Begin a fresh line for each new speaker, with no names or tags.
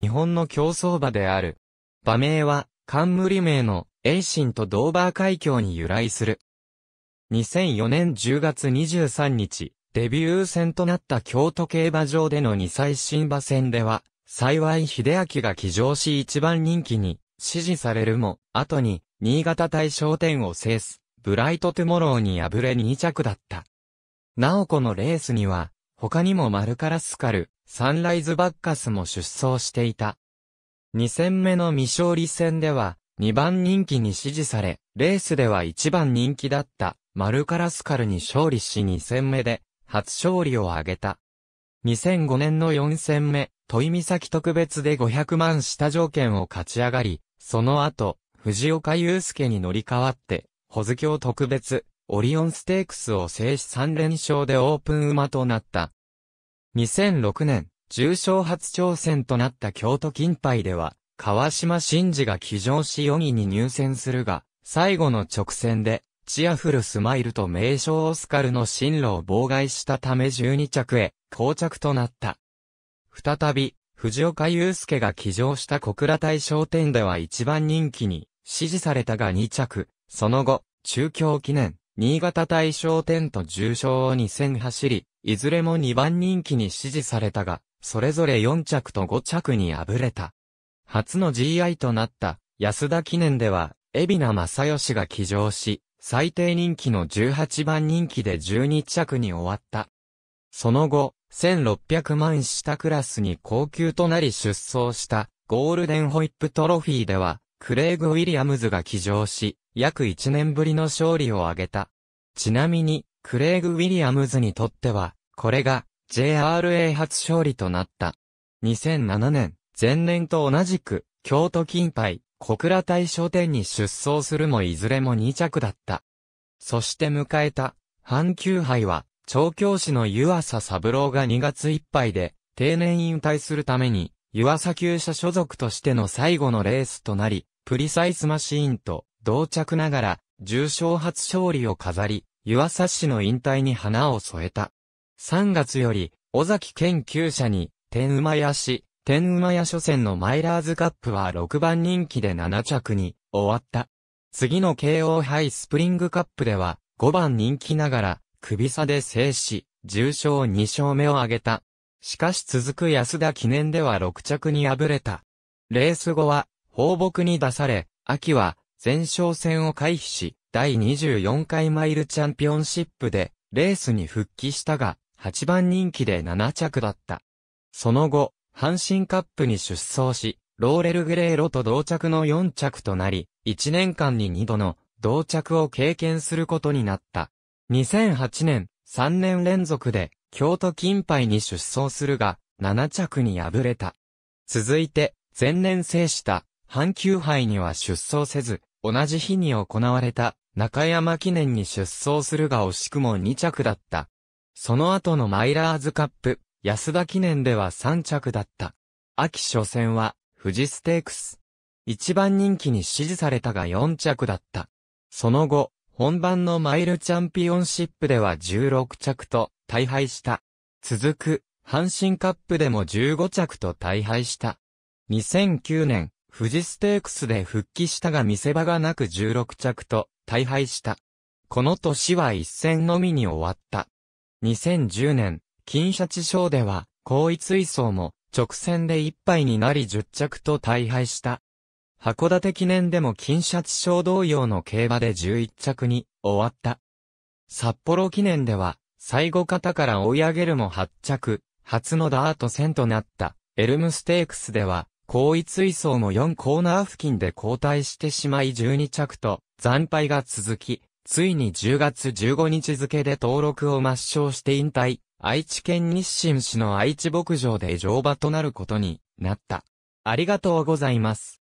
日本の競争馬である。馬名は、冠名の、栄心とドーバー海峡に由来する。2004年10月23日、デビュー戦となった京都競馬場での2歳新馬戦では、幸い秀明が騎乗し一番人気に、支持されるも、後に、新潟大賞典を制す、ブライトトゥモローに敗れ2着だった。なおこのレースには、他にもマルカラスカル、サンライズバッカスも出走していた。2戦目の未勝利戦では、2番人気に支持され、レースでは1番人気だったマルカラスカルに勝利し2戦目で、初勝利を挙げた。2005年の4戦目、問井岬特別で500万下条件を勝ち上がり、その後、藤岡祐介に乗り換わって、保津を特別、オリオンステークスを制し3連勝でオープン馬となった。2006年、重賞初挑戦となった京都金杯では、川島真嗣が騎乗し4位に入選するが、最後の直線で、チアフルスマイルと名称オスカルの進路を妨害したため12着へ、膠着となった。再び、藤岡祐介が騎乗した小倉大商店では一番人気に、支持されたが2着、その後、中京記念、新潟大賞店と重賞を2戦走り、いずれも2番人気に支持されたが、それぞれ4着と5着に敗れた。初の GI となった安田記念では、海老名正義が騎乗し、最低人気の18番人気で12着に終わった。その後、1600万下クラスに高級となり出走したゴールデンホイップトロフィーでは、クレイグ・ウィリアムズが騎乗し、約1年ぶりの勝利を挙げた。ちなみに、クレイグ・ウィリアムズにとっては、これが JRA 初勝利となった。2007年、前年と同じく、京都金杯、小倉大商店に出走するもいずれも2着だった。そして迎えた、阪急杯は、調教師の湯浅三郎が2月いっぱいで、定年引退するために、湯浅厩舎所属としての最後のレースとなり、プリサイスマシーンと同着ながら、重賞初勝利を飾り、湯浅氏の引退に花を添えた。3月より、尾崎県厩舎に、天馬屋市、天馬屋初戦のマイラーズカップは6番人気で7着に終わった。次の KO 杯スプリングカップでは5番人気ながら首差で制し、重賞2勝目を挙げた。しかし続く安田記念では6着に敗れた。レース後は、放牧に出され、秋は、前哨戦を回避し、第24回マイルチャンピオンシップで、レースに復帰したが、8番人気で7着だった。その後、阪神カップに出走し、ローレル・グレーロと同着の4着となり、1年間に2度の同着を経験することになった。2008年、3年連続で京都金杯に出走するが、7着に敗れた。続いて、前年制した、阪急杯には出走せず、同じ日に行われた、中山記念に出走するが惜しくも2着だった。その後のマイラーズカップ、安田記念では3着だった。秋初戦は、富士ステークス。一番人気に支持されたが4着だった。その後、本番のマイルチャンピオンシップでは16着と大敗した。続く、阪神カップでも15着と大敗した。2009年、富士ステークスで復帰したが見せ場がなく16着と大敗した。この年は一戦のみに終わった。2010年、金シャチ賞では、高位相も直線で一杯になり10着と大敗した。函館記念でも金シャチ賞同様の競馬で11着に終わった。札幌記念では、最後方から追い上げるも8着、初のダート戦となった、エルムステークスでは、後位追走も4コーナー付近で交代してしまい12着と、惨敗が続き、ついに10月15日付で登録を抹消して引退、愛知県日清市の愛知牧場で乗馬となることになった。ありがとうございます。